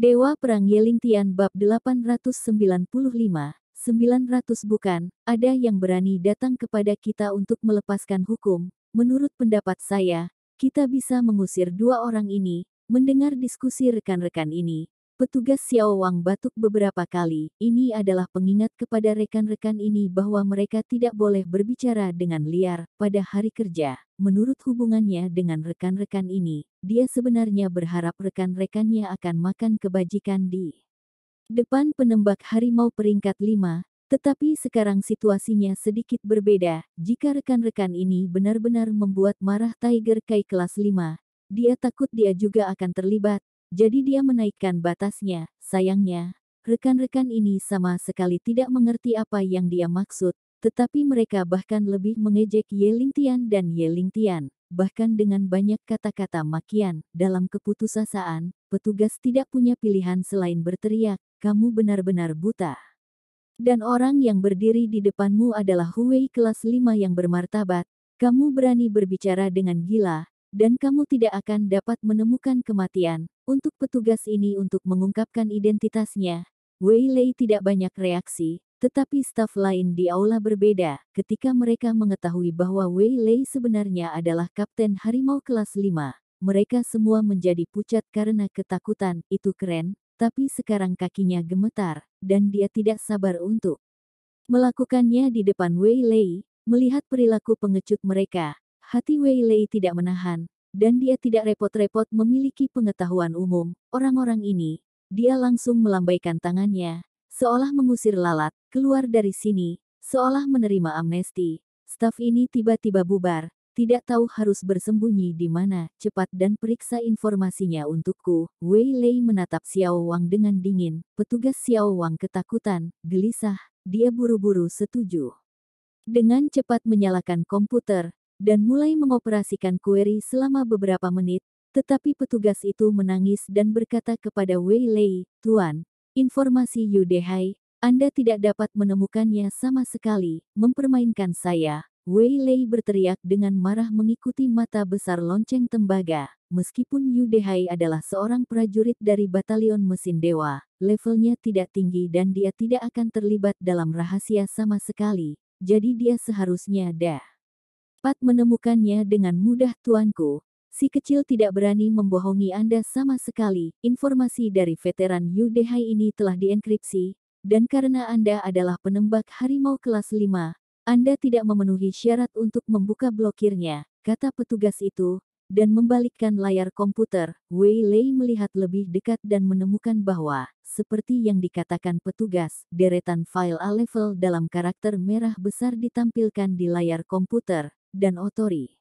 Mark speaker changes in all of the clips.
Speaker 1: Dewa Perang Yeling Tian bab 895, 900 bukan, ada yang berani datang kepada kita untuk melepaskan hukum. Menurut pendapat saya, kita bisa mengusir dua orang ini, mendengar diskusi rekan-rekan ini, Petugas Xiao Wang batuk beberapa kali, ini adalah pengingat kepada rekan-rekan ini bahwa mereka tidak boleh berbicara dengan liar pada hari kerja. Menurut hubungannya dengan rekan-rekan ini, dia sebenarnya berharap rekan-rekannya akan makan kebajikan di depan penembak harimau peringkat 5, tetapi sekarang situasinya sedikit berbeda. Jika rekan-rekan ini benar-benar membuat marah Tiger Kai kelas 5, dia takut dia juga akan terlibat, jadi dia menaikkan batasnya, sayangnya, rekan-rekan ini sama sekali tidak mengerti apa yang dia maksud, tetapi mereka bahkan lebih mengejek Ye Tian dan Ye Tian. Bahkan dengan banyak kata-kata makian, dalam keputusasaan, petugas tidak punya pilihan selain berteriak, kamu benar-benar buta. Dan orang yang berdiri di depanmu adalah Huwei kelas 5 yang bermartabat, kamu berani berbicara dengan gila, dan kamu tidak akan dapat menemukan kematian. Untuk petugas ini untuk mengungkapkan identitasnya, Wei Lei tidak banyak reaksi, tetapi staf lain di aula berbeda ketika mereka mengetahui bahwa Wei Lei sebenarnya adalah Kapten Harimau kelas 5. Mereka semua menjadi pucat karena ketakutan, itu keren, tapi sekarang kakinya gemetar, dan dia tidak sabar untuk melakukannya di depan Wei Lei, melihat perilaku pengecut mereka, Hati Wei Lei tidak menahan, dan dia tidak repot-repot memiliki pengetahuan umum. Orang-orang ini, dia langsung melambaikan tangannya, seolah mengusir lalat, keluar dari sini, seolah menerima amnesti. Staf ini tiba-tiba bubar, tidak tahu harus bersembunyi di mana, cepat dan periksa informasinya untukku. Wei Lei menatap Xiao Wang dengan dingin, petugas Xiao Wang ketakutan, gelisah, dia buru-buru setuju. Dengan cepat menyalakan komputer, dan mulai mengoperasikan query selama beberapa menit, tetapi petugas itu menangis dan berkata kepada Wei Lei, Tuan, informasi Yu Anda tidak dapat menemukannya sama sekali, mempermainkan saya. Wei Lei berteriak dengan marah mengikuti mata besar lonceng tembaga. Meskipun Yu Dehai adalah seorang prajurit dari batalion mesin dewa, levelnya tidak tinggi dan dia tidak akan terlibat dalam rahasia sama sekali. Jadi dia seharusnya dah cepat menemukannya dengan mudah tuanku. Si kecil tidak berani membohongi Anda sama sekali. Informasi dari veteran Yudehai ini telah dienkripsi, dan karena Anda adalah penembak harimau kelas 5, Anda tidak memenuhi syarat untuk membuka blokirnya, kata petugas itu, dan membalikkan layar komputer. Wei Lei melihat lebih dekat dan menemukan bahwa, seperti yang dikatakan petugas, deretan file A-level dalam karakter merah besar ditampilkan di layar komputer, dan otori.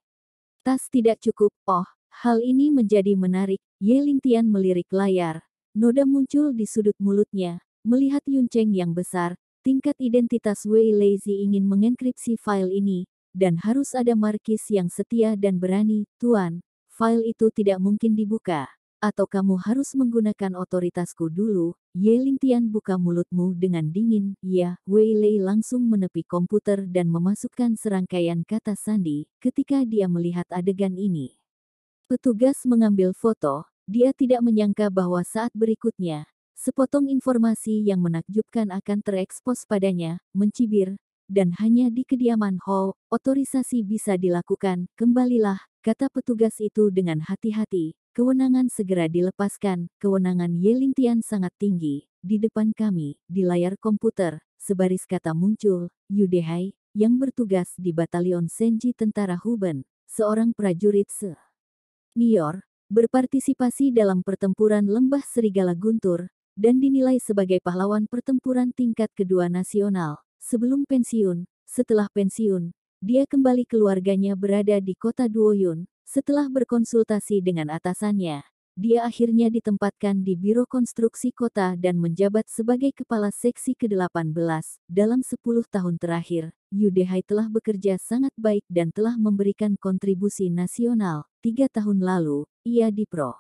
Speaker 1: Tas tidak cukup, oh, hal ini menjadi menarik, Ye Lingtian melirik layar. Noda muncul di sudut mulutnya, melihat Yun Cheng yang besar, tingkat identitas Wei Lazy ingin mengenkripsi file ini, dan harus ada markis yang setia dan berani, Tuan, file itu tidak mungkin dibuka atau kamu harus menggunakan otoritasku dulu, Ye Lingtian buka mulutmu dengan dingin, ya, Wei Lei langsung menepi komputer dan memasukkan serangkaian kata sandi, ketika dia melihat adegan ini. Petugas mengambil foto, dia tidak menyangka bahwa saat berikutnya, sepotong informasi yang menakjubkan akan terekspos padanya, mencibir, dan hanya di kediaman Ho, otorisasi bisa dilakukan. Kembalilah, kata petugas itu dengan hati-hati, Kewenangan segera dilepaskan, kewenangan Yeling Tian sangat tinggi. Di depan kami, di layar komputer, sebaris kata muncul, Yudehai, yang bertugas di Batalion Senji Tentara Huben, seorang prajurit se. Nior, berpartisipasi dalam pertempuran Lembah Serigala Guntur, dan dinilai sebagai pahlawan pertempuran tingkat kedua nasional. Sebelum pensiun, setelah pensiun, dia kembali keluarganya berada di kota Duoyun, setelah berkonsultasi dengan atasannya, dia akhirnya ditempatkan di Biro Konstruksi Kota dan menjabat sebagai Kepala Seksi ke-18. Dalam 10 tahun terakhir, Yudehai telah bekerja sangat baik dan telah memberikan kontribusi nasional. Tiga tahun lalu, ia dipro.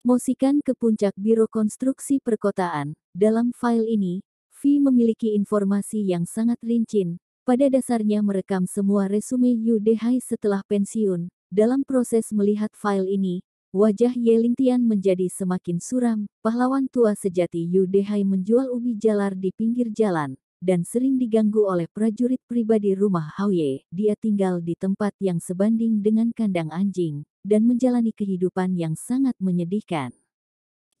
Speaker 1: Mosikan ke puncak Biro Konstruksi Perkotaan. Dalam file ini, V memiliki informasi yang sangat rinci. Pada dasarnya merekam semua resume Yudehai setelah pensiun, dalam proses melihat file ini, wajah Ye Lintian menjadi semakin suram, pahlawan tua sejati Yu Dehai menjual ubi jalar di pinggir jalan, dan sering diganggu oleh prajurit pribadi rumah Ye. Dia tinggal di tempat yang sebanding dengan kandang anjing, dan menjalani kehidupan yang sangat menyedihkan.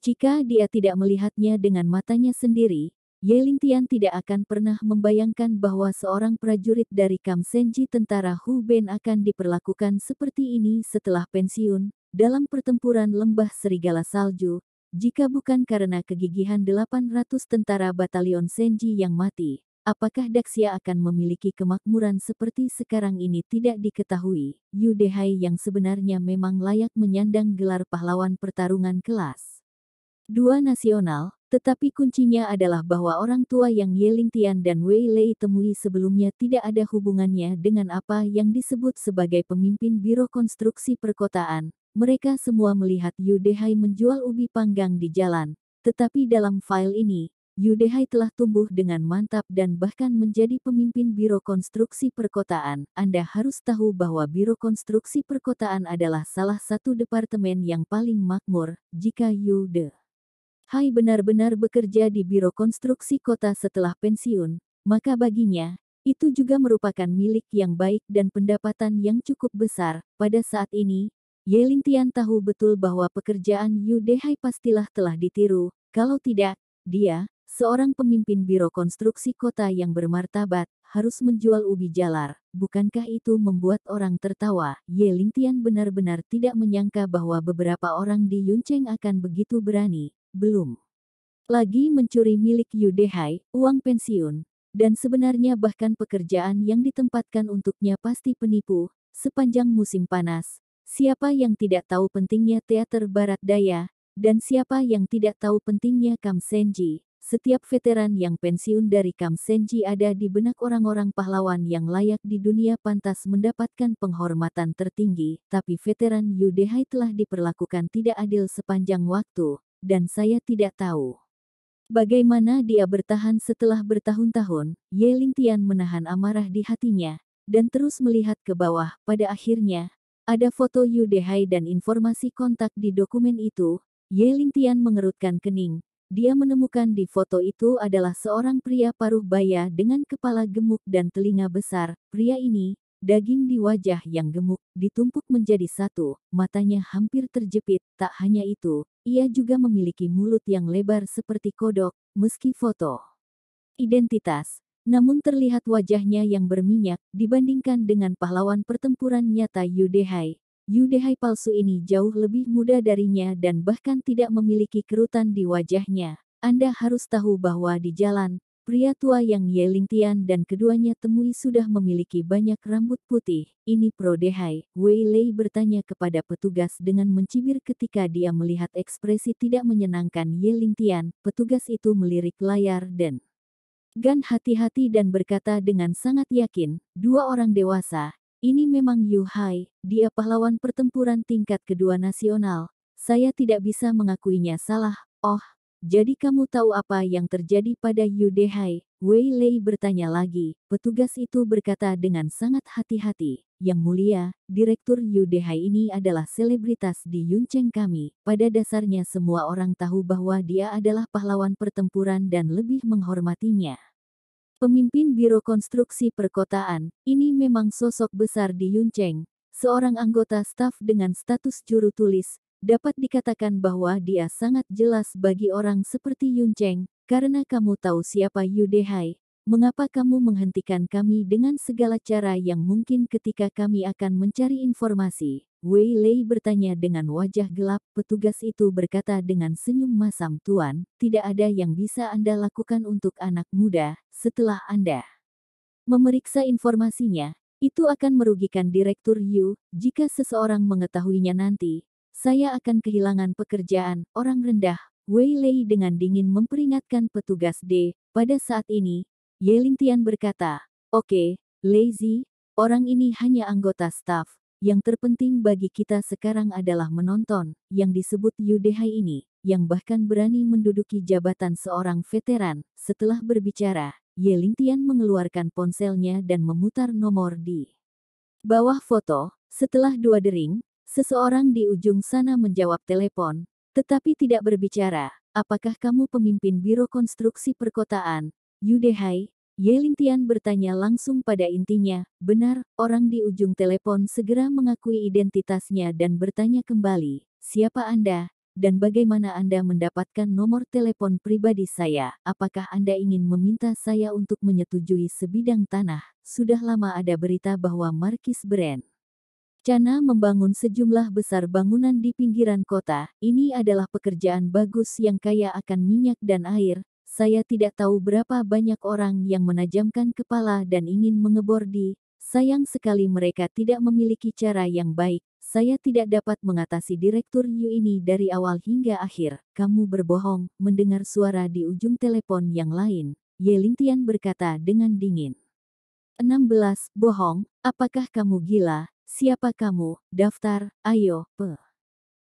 Speaker 1: Jika dia tidak melihatnya dengan matanya sendiri, Yelintian Tian tidak akan pernah membayangkan bahwa seorang prajurit dari Kam Senji tentara Hu Ben akan diperlakukan seperti ini setelah pensiun, dalam pertempuran lembah serigala salju, jika bukan karena kegigihan 800 tentara batalion Senji yang mati, apakah Daxia akan memiliki kemakmuran seperti sekarang ini tidak diketahui. Yudehai yang sebenarnya memang layak menyandang gelar pahlawan pertarungan kelas. Dua nasional, tetapi kuncinya adalah bahwa orang tua yang Yeling Tian dan Wei Lei temui sebelumnya tidak ada hubungannya dengan apa yang disebut sebagai pemimpin Biro Konstruksi Perkotaan. Mereka semua melihat Yudehai menjual ubi panggang di jalan. Tetapi dalam file ini, Yudehai telah tumbuh dengan mantap dan bahkan menjadi pemimpin Biro Konstruksi Perkotaan. Anda harus tahu bahwa Biro Konstruksi Perkotaan adalah salah satu departemen yang paling makmur, jika Yude Hai benar-benar bekerja di Biro Konstruksi Kota setelah pensiun, maka baginya, itu juga merupakan milik yang baik dan pendapatan yang cukup besar. Pada saat ini, Yelintian tahu betul bahwa pekerjaan Yu Dehai pastilah telah ditiru, kalau tidak, dia, seorang pemimpin Biro Konstruksi Kota yang bermartabat, harus menjual ubi jalar. Bukankah itu membuat orang tertawa? Ye Lingtian benar-benar tidak menyangka bahwa beberapa orang di Yuncheng akan begitu berani belum lagi mencuri milik Yudehai, uang pensiun, dan sebenarnya bahkan pekerjaan yang ditempatkan untuknya pasti penipu, sepanjang musim panas. Siapa yang tidak tahu pentingnya teater barat daya, dan siapa yang tidak tahu pentingnya Kam Senji? setiap veteran yang pensiun dari Kam Senji ada di benak orang-orang pahlawan yang layak di dunia pantas mendapatkan penghormatan tertinggi, tapi veteran Yudehai telah diperlakukan tidak adil sepanjang waktu, dan saya tidak tahu. Bagaimana dia bertahan setelah bertahun-tahun, Yeling Tian menahan amarah di hatinya, dan terus melihat ke bawah. Pada akhirnya, ada foto Yu Dehai dan informasi kontak di dokumen itu, Yeling Tian mengerutkan kening. Dia menemukan di foto itu adalah seorang pria paruh baya dengan kepala gemuk dan telinga besar. Pria ini, Daging di wajah yang gemuk ditumpuk menjadi satu, matanya hampir terjepit. Tak hanya itu, ia juga memiliki mulut yang lebar seperti kodok, meski foto identitas. Namun terlihat wajahnya yang berminyak dibandingkan dengan pahlawan pertempuran nyata Yudehai. Yudehai palsu ini jauh lebih muda darinya dan bahkan tidak memiliki kerutan di wajahnya. Anda harus tahu bahwa di jalan, Pria tua yang Yeling Tian dan keduanya temui sudah memiliki banyak rambut putih. Ini Pro Dehai, Wei Lei bertanya kepada petugas dengan mencibir ketika dia melihat ekspresi tidak menyenangkan Yeling Tian. Petugas itu melirik layar dan Gan hati-hati dan berkata dengan sangat yakin, dua orang dewasa, ini memang Yu Hai, dia pahlawan pertempuran tingkat kedua nasional. Saya tidak bisa mengakuinya salah, oh, jadi kamu tahu apa yang terjadi pada Yudehai? Wei Lei bertanya lagi. Petugas itu berkata dengan sangat hati-hati, Yang mulia, Direktur Yudehai ini adalah selebritas di Yuncheng kami. Pada dasarnya semua orang tahu bahwa dia adalah pahlawan pertempuran dan lebih menghormatinya. Pemimpin Biro Konstruksi Perkotaan, ini memang sosok besar di Yuncheng, seorang anggota staf dengan status juru tulis, dapat dikatakan bahwa dia sangat jelas bagi orang seperti Yun Cheng, karena kamu tahu siapa Yu Dehai, mengapa kamu menghentikan kami dengan segala cara yang mungkin ketika kami akan mencari informasi? Wei Lei bertanya dengan wajah gelap, petugas itu berkata dengan senyum masam tuan, tidak ada yang bisa Anda lakukan untuk anak muda, setelah Anda memeriksa informasinya, itu akan merugikan Direktur Yu, jika seseorang mengetahuinya nanti, saya akan kehilangan pekerjaan, orang rendah, Wei Lei dengan dingin memperingatkan petugas D. Pada saat ini, Ye Lingtian berkata, Oke, okay, Lazy, orang ini hanya anggota staf. Yang terpenting bagi kita sekarang adalah menonton, yang disebut Yudehai ini, yang bahkan berani menduduki jabatan seorang veteran. Setelah berbicara, Ye Lingtian mengeluarkan ponselnya dan memutar nomor di bawah foto. Setelah dua dering, Seseorang di ujung sana menjawab telepon, tetapi tidak berbicara. Apakah kamu pemimpin Biro Konstruksi Perkotaan? Yudehai, Yelintian bertanya langsung pada intinya, benar, orang di ujung telepon segera mengakui identitasnya dan bertanya kembali, siapa Anda, dan bagaimana Anda mendapatkan nomor telepon pribadi saya, apakah Anda ingin meminta saya untuk menyetujui sebidang tanah? Sudah lama ada berita bahwa Markis Brand Cana membangun sejumlah besar bangunan di pinggiran kota. Ini adalah pekerjaan bagus yang kaya akan minyak dan air. Saya tidak tahu berapa banyak orang yang menajamkan kepala dan ingin mengebor di. Sayang sekali mereka tidak memiliki cara yang baik. Saya tidak dapat mengatasi direktur Yu ini dari awal hingga akhir. Kamu berbohong, mendengar suara di ujung telepon yang lain. Ye Lingtian berkata dengan dingin. 16. Bohong, apakah kamu gila? Siapa kamu? Daftar, ayo, pe.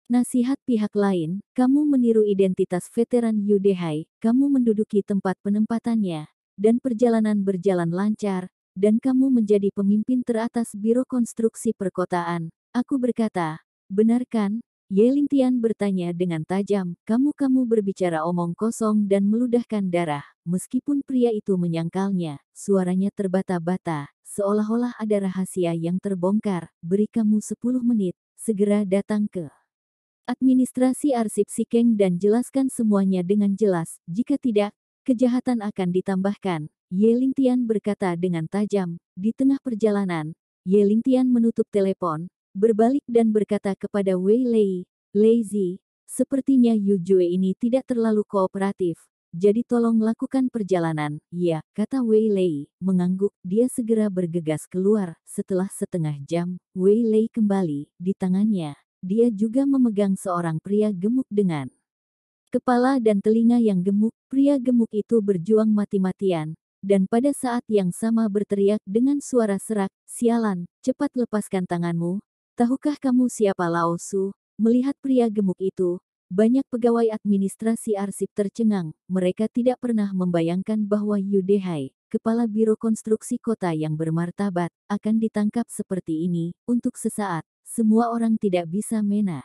Speaker 1: Nasihat pihak lain, kamu meniru identitas veteran Yudehai, kamu menduduki tempat penempatannya, dan perjalanan berjalan lancar, dan kamu menjadi pemimpin teratas Biro Konstruksi Perkotaan. Aku berkata, benarkan, Ye Tian bertanya dengan tajam, kamu-kamu berbicara omong kosong dan meludahkan darah. Meskipun pria itu menyangkalnya, suaranya terbata-bata, seolah-olah ada rahasia yang terbongkar. Beri kamu 10 menit, segera datang ke administrasi arsip Sikeng dan jelaskan semuanya dengan jelas. Jika tidak, kejahatan akan ditambahkan. Ye Tian berkata dengan tajam, di tengah perjalanan, Ye Tian menutup telepon, berbalik dan berkata kepada Wei Lei, Lazy, sepertinya Yu Jue ini tidak terlalu kooperatif, jadi tolong lakukan perjalanan. Ya, kata Wei Lei, mengangguk, dia segera bergegas keluar. Setelah setengah jam, Wei Lei kembali, di tangannya, dia juga memegang seorang pria gemuk dengan kepala dan telinga yang gemuk, pria gemuk itu berjuang mati-matian, dan pada saat yang sama berteriak dengan suara serak, sialan, cepat lepaskan tanganmu, Tahukah kamu siapa Laosu? Melihat pria gemuk itu, banyak pegawai administrasi arsip tercengang. Mereka tidak pernah membayangkan bahwa Yudehai, kepala biro konstruksi kota yang bermartabat, akan ditangkap seperti ini. Untuk sesaat, semua orang tidak bisa mena.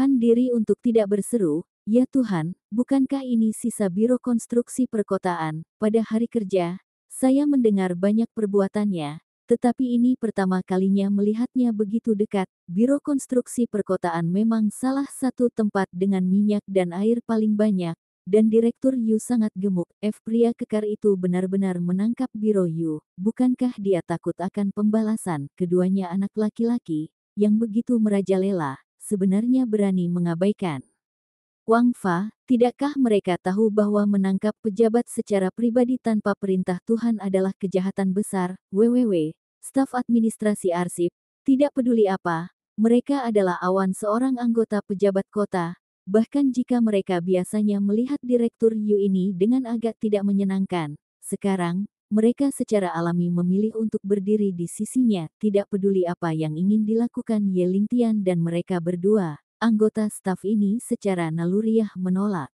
Speaker 1: Han diri untuk tidak berseru, Ya Tuhan, bukankah ini sisa biro konstruksi perkotaan? Pada hari kerja, saya mendengar banyak perbuatannya, tetapi ini pertama kalinya melihatnya begitu dekat, Biro Konstruksi Perkotaan memang salah satu tempat dengan minyak dan air paling banyak, dan Direktur Yu sangat gemuk. F. Pria kekar itu benar-benar menangkap Biro Yu, bukankah dia takut akan pembalasan, keduanya anak laki-laki, yang begitu merajalela, sebenarnya berani mengabaikan. Wang Fa, tidakkah mereka tahu bahwa menangkap pejabat secara pribadi tanpa perintah Tuhan adalah kejahatan besar? WWW, staf administrasi arsip, tidak peduli apa, mereka adalah awan seorang anggota pejabat kota, bahkan jika mereka biasanya melihat Direktur Yu ini dengan agak tidak menyenangkan. Sekarang, mereka secara alami memilih untuk berdiri di sisinya, tidak peduli apa yang ingin dilakukan Ye Lingtian dan mereka berdua. Anggota staf ini secara naluriah menolak.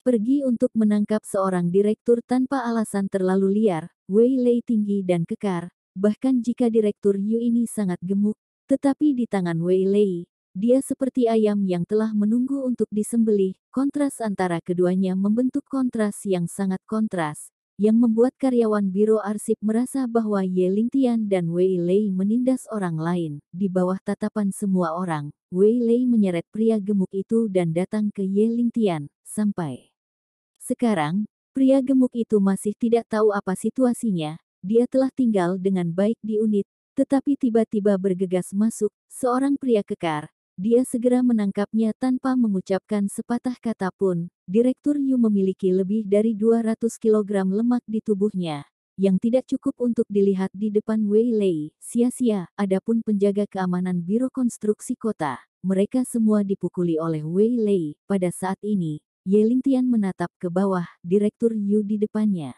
Speaker 1: Pergi untuk menangkap seorang direktur tanpa alasan terlalu liar, Wei Lei tinggi dan kekar, bahkan jika direktur Yu ini sangat gemuk, tetapi di tangan Wei Lei, dia seperti ayam yang telah menunggu untuk disembelih, kontras antara keduanya membentuk kontras yang sangat kontras, yang membuat karyawan Biro Arsip merasa bahwa Ye Lingtian dan Wei Lei menindas orang lain. Di bawah tatapan semua orang, Wei Lei menyeret pria gemuk itu dan datang ke Ye Lingtian, sampai sekarang, pria gemuk itu masih tidak tahu apa situasinya, dia telah tinggal dengan baik di unit, tetapi tiba-tiba bergegas masuk, seorang pria kekar, dia segera menangkapnya tanpa mengucapkan sepatah kata pun, Direktur Yu memiliki lebih dari 200 kg lemak di tubuhnya, yang tidak cukup untuk dilihat di depan Wei Lei. Sia-sia, adapun penjaga keamanan Biro Konstruksi Kota, mereka semua dipukuli oleh Wei Lei. Pada saat ini, Ling Tian menatap ke bawah, Direktur Yu di depannya.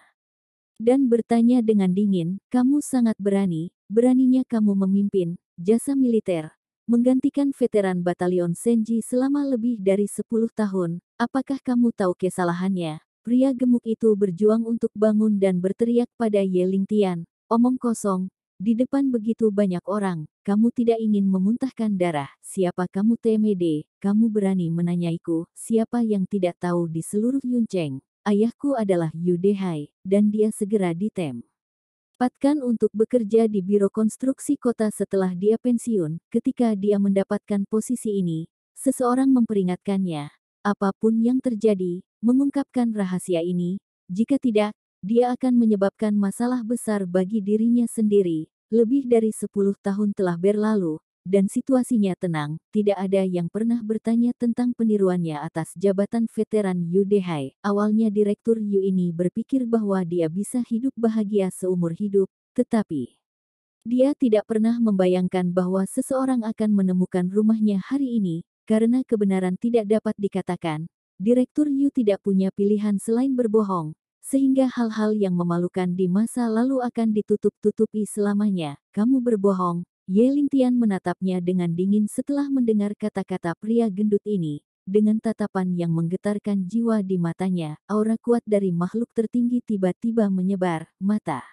Speaker 1: Dan bertanya dengan dingin, kamu sangat berani, beraninya kamu memimpin, jasa militer, menggantikan veteran batalion Senji selama lebih dari 10 tahun, apakah kamu tahu kesalahannya? Pria gemuk itu berjuang untuk bangun dan berteriak pada Ling Tian, omong kosong, di depan begitu banyak orang, kamu tidak ingin memuntahkan darah. Siapa kamu TMD? Kamu berani menanyaiku, siapa yang tidak tahu di seluruh Yuncheng? Ayahku adalah Yu Dehai, dan dia segera ditem didapatkan untuk bekerja di Biro Konstruksi Kota setelah dia pensiun. Ketika dia mendapatkan posisi ini, seseorang memperingatkannya. Apapun yang terjadi, mengungkapkan rahasia ini, jika tidak, dia akan menyebabkan masalah besar bagi dirinya sendiri. Lebih dari 10 tahun telah berlalu, dan situasinya tenang, tidak ada yang pernah bertanya tentang peniruannya atas jabatan veteran Yu Dehai. Awalnya Direktur Yu ini berpikir bahwa dia bisa hidup bahagia seumur hidup, tetapi... Dia tidak pernah membayangkan bahwa seseorang akan menemukan rumahnya hari ini, karena kebenaran tidak dapat dikatakan. Direktur Yu tidak punya pilihan selain berbohong, sehingga hal-hal yang memalukan di masa lalu akan ditutup-tutupi selamanya. Kamu berbohong, Ye Lingtian menatapnya dengan dingin setelah mendengar kata-kata pria gendut ini. Dengan tatapan yang menggetarkan jiwa di matanya, aura kuat dari makhluk tertinggi tiba-tiba menyebar, mata.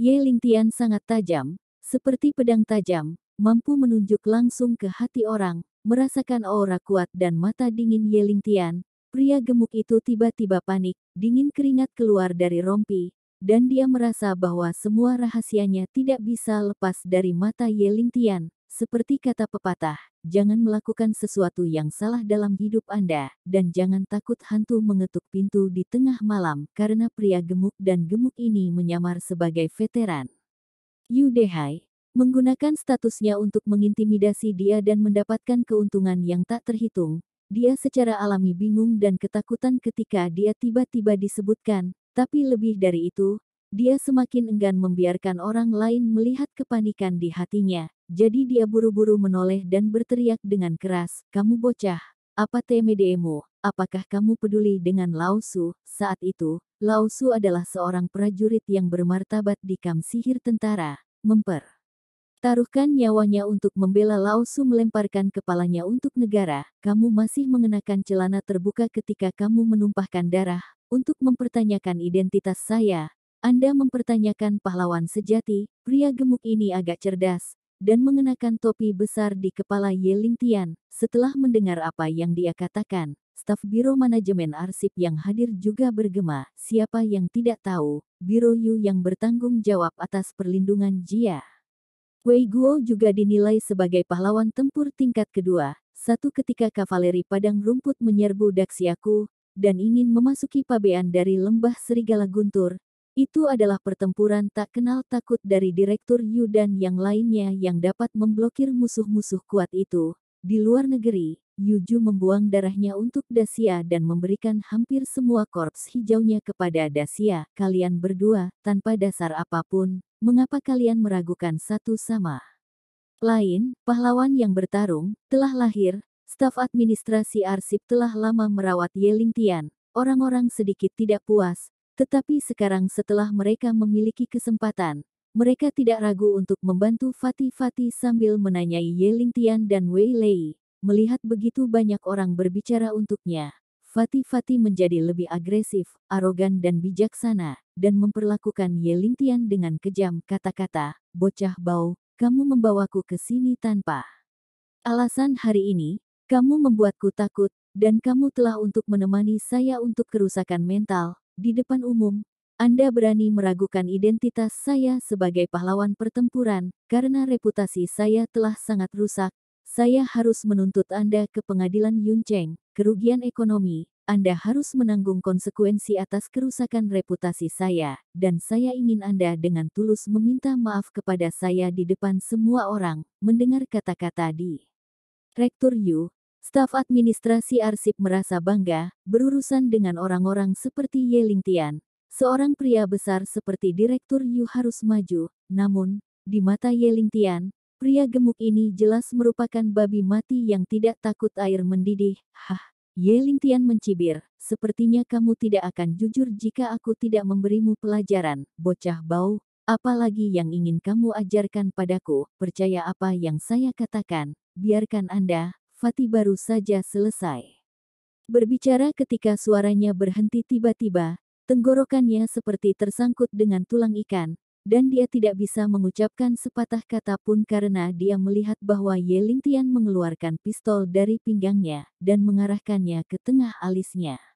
Speaker 1: Ye Lingtian sangat tajam, seperti pedang tajam, mampu menunjuk langsung ke hati orang, merasakan aura kuat dan mata dingin Ye Lingtian. Pria gemuk itu tiba-tiba panik, dingin keringat keluar dari rompi, dan dia merasa bahwa semua rahasianya tidak bisa lepas dari mata Yelintian. Seperti kata pepatah, jangan melakukan sesuatu yang salah dalam hidup Anda, dan jangan takut hantu mengetuk pintu di tengah malam karena pria gemuk dan gemuk ini menyamar sebagai veteran. Yu Dehai menggunakan statusnya untuk mengintimidasi dia dan mendapatkan keuntungan yang tak terhitung. Dia secara alami bingung dan ketakutan ketika dia tiba-tiba disebutkan tapi lebih dari itu, dia semakin enggan membiarkan orang lain melihat kepanikan di hatinya. Jadi dia buru-buru menoleh dan berteriak dengan keras, kamu bocah, apa temedemu, apakah kamu peduli dengan Lausu? Saat itu, Lausu adalah seorang prajurit yang bermartabat di kam sihir tentara, memper. Taruhkan nyawanya untuk membela Lausu melemparkan kepalanya untuk negara, kamu masih mengenakan celana terbuka ketika kamu menumpahkan darah, untuk mempertanyakan identitas saya. Anda mempertanyakan pahlawan sejati, pria gemuk ini agak cerdas, dan mengenakan topi besar di kepala Ye Ling Tian. Setelah mendengar apa yang dia katakan, staf Biro Manajemen Arsip yang hadir juga bergema. Siapa yang tidak tahu, Biro Yu yang bertanggung jawab atas perlindungan Jia. Wei Guo juga dinilai sebagai pahlawan tempur tingkat kedua. Satu ketika kavaleri padang rumput menyerbu Daxiaku, dan ingin memasuki pabean dari lembah Serigala Guntur, itu adalah pertempuran tak kenal takut dari Direktur Yu dan yang lainnya yang dapat memblokir musuh-musuh kuat itu. Di luar negeri, Yuju membuang darahnya untuk Dasia dan memberikan hampir semua korps hijaunya kepada Dasia. Kalian berdua, tanpa dasar apapun, mengapa kalian meragukan satu sama lain? Pahlawan yang bertarung, telah lahir, Staf administrasi arsip telah lama merawat Yeling Tian. Orang-orang sedikit tidak puas, tetapi sekarang setelah mereka memiliki kesempatan, mereka tidak ragu untuk membantu Fatih Fatih sambil menanyai Yeling Tian dan Wei Lei. Melihat begitu banyak orang berbicara untuknya, Fatih Fatih menjadi lebih agresif, arogan dan bijaksana, dan memperlakukan Yeling Tian dengan kejam kata-kata, bocah bau, kamu membawaku ke sini tanpa alasan hari ini, kamu membuatku takut, dan kamu telah untuk menemani saya untuk kerusakan mental, di depan umum. Anda berani meragukan identitas saya sebagai pahlawan pertempuran, karena reputasi saya telah sangat rusak. Saya harus menuntut Anda ke pengadilan Yun Cheng. kerugian ekonomi. Anda harus menanggung konsekuensi atas kerusakan reputasi saya, dan saya ingin Anda dengan tulus meminta maaf kepada saya di depan semua orang, mendengar kata-kata di Rektor Yu, Staf administrasi arsip merasa bangga berurusan dengan orang-orang seperti Ye Tian. Seorang pria besar seperti Direktur Yu harus maju, namun, di mata Ye Tian, pria gemuk ini jelas merupakan babi mati yang tidak takut air mendidih. Hah, Ye Tian mencibir, sepertinya kamu tidak akan jujur jika aku tidak memberimu pelajaran, bocah bau, Apalagi yang ingin kamu ajarkan padaku, percaya apa yang saya katakan, biarkan Anda, Fatih baru saja selesai. Berbicara ketika suaranya berhenti tiba-tiba, tenggorokannya seperti tersangkut dengan tulang ikan, dan dia tidak bisa mengucapkan sepatah kata pun karena dia melihat bahwa Yeling Tian mengeluarkan pistol dari pinggangnya dan mengarahkannya ke tengah alisnya.